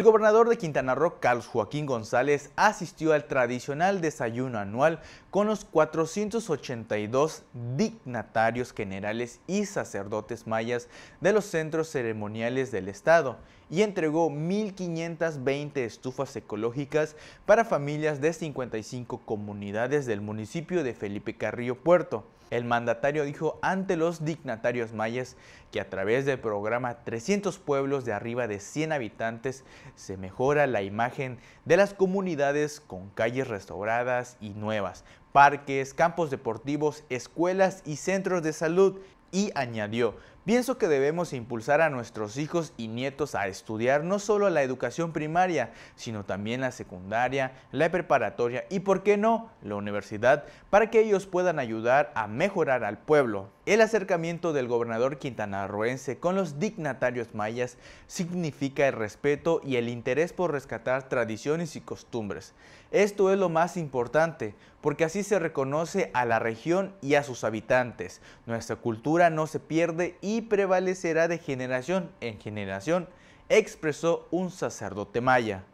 El gobernador de Quintana Roo, Carlos Joaquín González, asistió al tradicional desayuno anual con los 482 dignatarios generales y sacerdotes mayas de los centros ceremoniales del Estado y entregó 1.520 estufas ecológicas para familias de 55 comunidades del municipio de Felipe Carrillo Puerto. El mandatario dijo ante los dignatarios mayas que a través del programa 300 pueblos de arriba de 100 habitantes se mejora la imagen de las comunidades con calles restauradas y nuevas, parques, campos deportivos, escuelas y centros de salud. Y añadió, Pienso que debemos impulsar a nuestros hijos y nietos a estudiar no solo la educación primaria, sino también la secundaria, la preparatoria y, por qué no, la universidad, para que ellos puedan ayudar a mejorar al pueblo. El acercamiento del gobernador quintanarroense con los dignatarios mayas significa el respeto y el interés por rescatar tradiciones y costumbres. Esto es lo más importante, porque así se reconoce a la región y a sus habitantes. Nuestra cultura no se pierde y prevalecerá de generación en generación, expresó un sacerdote maya.